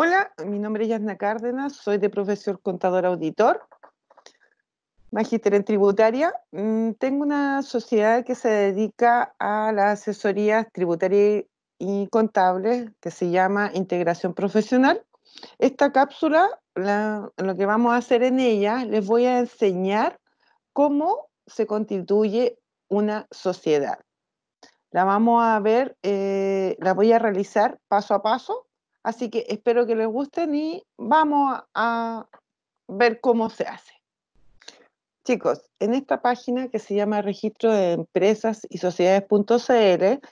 Hola, mi nombre es Yasna Cárdenas, soy de profesor contador auditor, magíster en tributaria. Mm, tengo una sociedad que se dedica a las asesorías tributarias y contables que se llama Integración Profesional. Esta cápsula, lo que vamos a hacer en ella, les voy a enseñar cómo se constituye una sociedad. La vamos a ver, eh, la voy a realizar paso a paso Así que espero que les gusten y vamos a ver cómo se hace. Chicos, en esta página que se llama registro de empresas y sociedades.cl,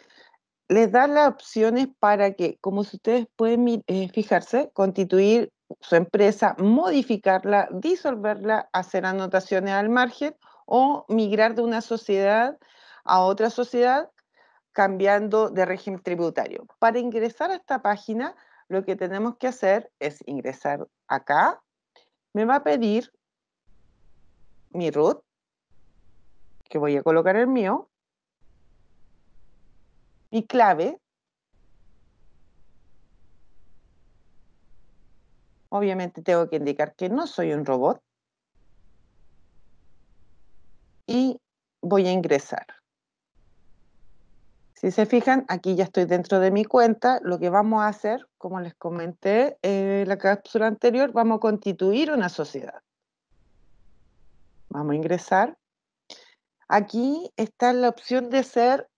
les da las opciones para que, como ustedes pueden eh, fijarse, constituir su empresa, modificarla, disolverla, hacer anotaciones al margen o migrar de una sociedad a otra sociedad cambiando de régimen tributario. Para ingresar a esta página lo que tenemos que hacer es ingresar acá. Me va a pedir mi root, que voy a colocar el mío, mi clave, obviamente tengo que indicar que no soy un robot, y voy a ingresar. Si se fijan, aquí ya estoy dentro de mi cuenta, lo que vamos a hacer como les comenté en eh, la cápsula anterior, vamos a constituir una sociedad. Vamos a ingresar. Aquí está la opción de ser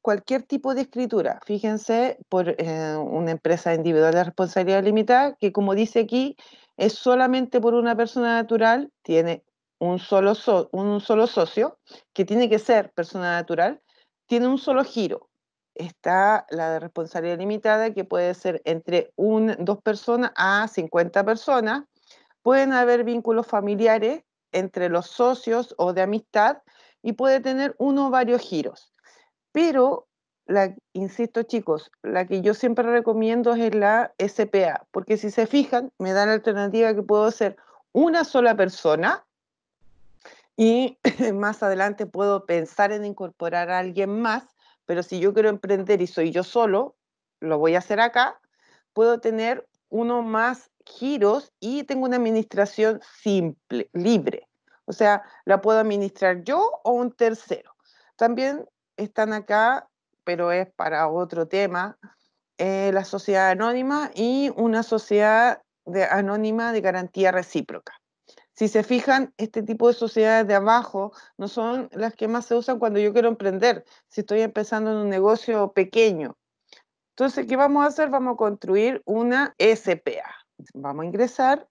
cualquier tipo de escritura. Fíjense, por eh, una empresa individual de responsabilidad limitada, que como dice aquí, es solamente por una persona natural, tiene un solo, un solo socio, que tiene que ser persona natural, tiene un solo giro, está la de responsabilidad limitada, que puede ser entre un, dos personas a 50 personas. Pueden haber vínculos familiares entre los socios o de amistad y puede tener uno o varios giros. Pero, la, insisto chicos, la que yo siempre recomiendo es la SPA, porque si se fijan, me da la alternativa que puedo ser una sola persona y más adelante puedo pensar en incorporar a alguien más pero si yo quiero emprender y soy yo solo, lo voy a hacer acá, puedo tener uno más giros y tengo una administración simple, libre. O sea, la puedo administrar yo o un tercero. También están acá, pero es para otro tema, eh, la sociedad anónima y una sociedad de, anónima de garantía recíproca. Si se fijan, este tipo de sociedades de abajo no son las que más se usan cuando yo quiero emprender, si estoy empezando en un negocio pequeño. Entonces, ¿qué vamos a hacer? Vamos a construir una SPA. Vamos a ingresar.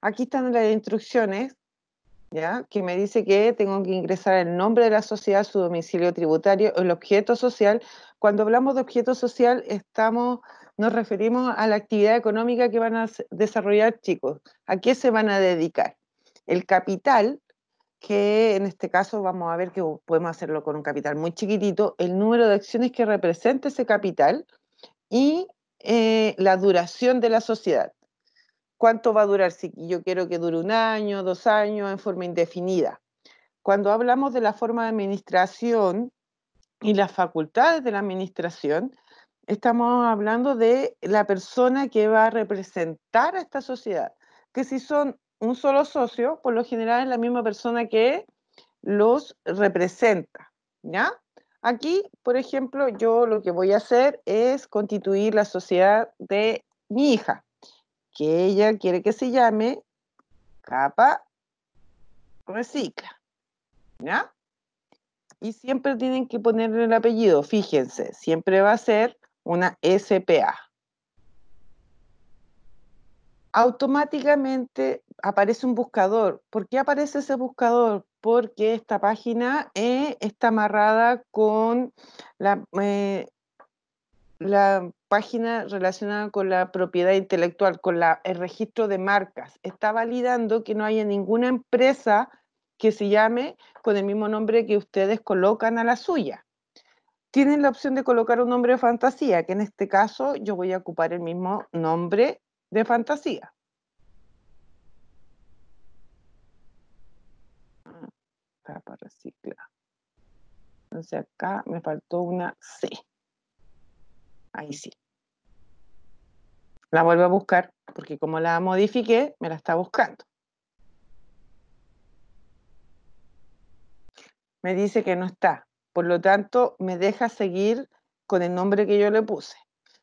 Aquí están las instrucciones, ¿ya? Que me dice que tengo que ingresar el nombre de la sociedad, su domicilio tributario, el objeto social. Cuando hablamos de objeto social, estamos nos referimos a la actividad económica que van a desarrollar chicos, a qué se van a dedicar. El capital, que en este caso vamos a ver que podemos hacerlo con un capital muy chiquitito, el número de acciones que representa ese capital y eh, la duración de la sociedad. ¿Cuánto va a durar? Si yo quiero que dure un año, dos años, en forma indefinida. Cuando hablamos de la forma de administración y las facultades de la administración, Estamos hablando de la persona que va a representar a esta sociedad, que si son un solo socio, por lo general es la misma persona que los representa, ¿ya? Aquí, por ejemplo, yo lo que voy a hacer es constituir la sociedad de mi hija, que ella quiere que se llame capa recicla, ¿ya? Y siempre tienen que ponerle el apellido, fíjense, siempre va a ser una SPA. Automáticamente aparece un buscador. ¿Por qué aparece ese buscador? Porque esta página eh, está amarrada con eh, la, página relacionada con la propiedad intelectual, con el registro de marcas. Está validando que no haya ninguna empresa que se llame con el mismo nombre que ustedes colocan a la suya tienen la opción de colocar un nombre de fantasía, que en este caso yo voy a ocupar el mismo nombre de fantasía. Ah, para reciclar. Entonces acá me faltó una C. Ahí sí. La vuelvo a buscar porque como la modifiqué, me la está buscando. Me dice que no está. Por lo tanto, me deja seguir con el nombre que yo le puse.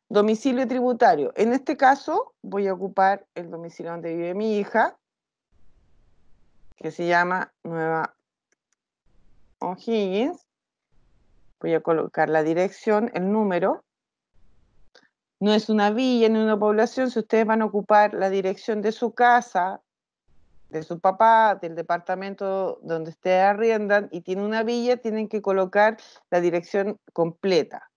Domicilio tributario. En este caso, voy a ocupar el domicilio donde vive mi hija, que se llama Nueva O'Higgins. Voy a colocar la dirección, el número. No es una villa ni una población. Si ustedes van a ocupar la dirección de su casa, de su papá, del departamento donde esté arriendan y tiene una villa, tienen que colocar la dirección completa.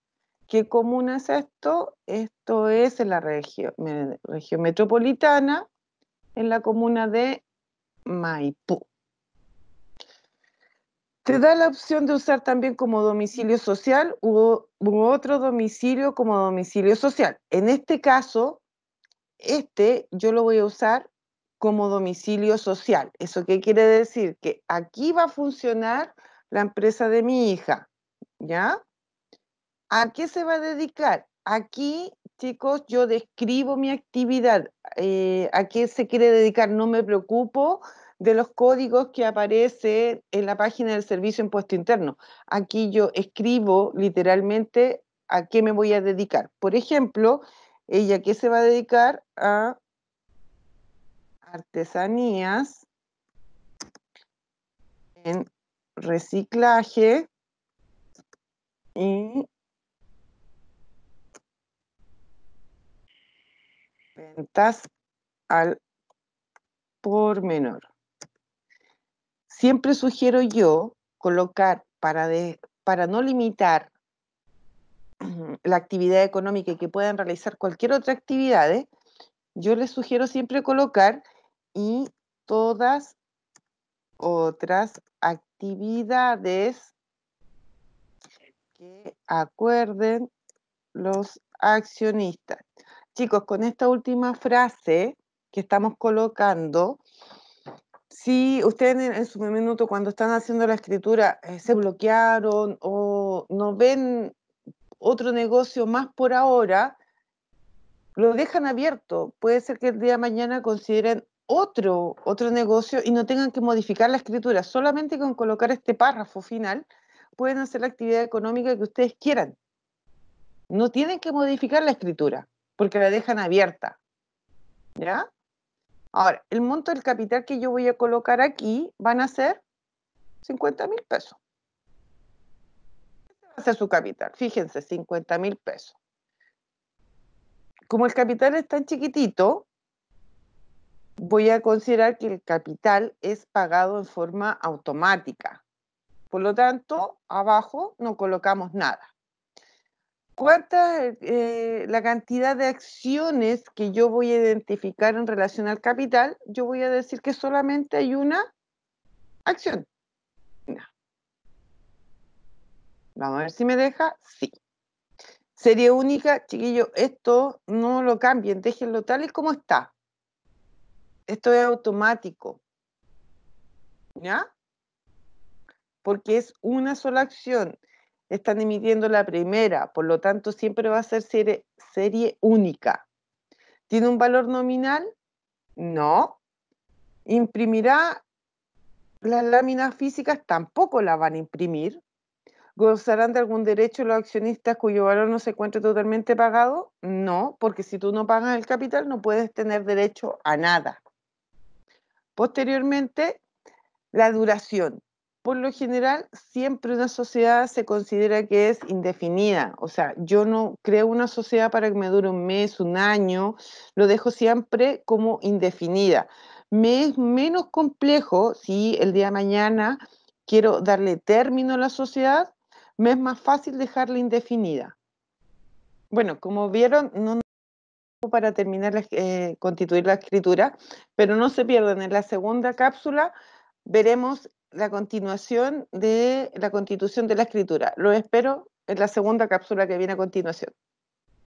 ¿Qué comuna es esto? Esto es en la región, región metropolitana, en la comuna de Maipú. Te da la opción de usar también como domicilio social u, otro domicilio como domicilio social. En este caso, este yo lo voy a usar como domicilio social. ¿Eso qué quiere decir? Que aquí va a funcionar la empresa de mi hija, ¿ya? ¿A qué se va a dedicar? Aquí, chicos, yo describo mi actividad, eh, a qué se quiere dedicar, no me preocupo de los códigos que aparecen en la página del servicio impuesto interno. Aquí yo escribo literalmente a qué me voy a dedicar. Por ejemplo, ella qué se va a dedicar a artesanías, en reciclaje y ventas al por menor. Siempre sugiero yo colocar para, para no limitar la actividad económica y que puedan realizar cualquier otra actividad, yo les sugiero siempre colocar y todas otras actividades que acuerden los accionistas. Chicos, con esta última frase que estamos colocando, si ustedes en, su momento, cuando están haciendo la escritura eh, se bloquearon o no ven otro negocio más por ahora, lo dejan abierto. Puede ser que el día de mañana consideren otro, otro negocio y no tengan que modificar la escritura. Solamente con colocar este párrafo final pueden hacer la actividad económica que ustedes quieran. No tienen que modificar la escritura porque la dejan abierta. ¿Ya? Ahora, el monto del capital que yo voy a colocar aquí van a ser 50 mil pesos. Este va a ser su capital. Fíjense, 50 mil pesos. Como el capital es tan chiquitito, voy a considerar que el capital es pagado en forma automática. Por lo tanto, abajo no colocamos nada. ¿Cuánta eh, la cantidad de acciones que yo voy a identificar en relación al capital? Yo voy a decir que solamente hay una acción. Vamos a ver si me deja. Sí. Sería única, chiquillo, esto no lo cambien, déjenlo tal y como está. Esto es automático. ¿Ya? Porque es una sola acción. Están emitiendo la primera, por lo tanto siempre va a ser serie, única. ¿Tiene un valor nominal? No. ¿Imprimirá las láminas físicas? Tampoco las van a imprimir. ¿Gozarán de algún derecho los accionistas cuyo valor no se encuentre totalmente pagado? No, porque si tú no pagas el capital no puedes tener derecho a nada. Posteriormente, la duración. Por lo general, siempre una sociedad se considera que es indefinida. O sea, yo no creo una sociedad para que me dure un mes, un año, lo dejo siempre como indefinida. Me es menos complejo si el día de mañana quiero darle término a la sociedad, me es más fácil dejarla indefinida. Bueno, como vieron, no para terminar la, eh, constituir la escritura, pero no se pierdan, en la segunda cápsula veremos la continuación de la constitución de la escritura. Lo espero en la segunda cápsula que viene a continuación.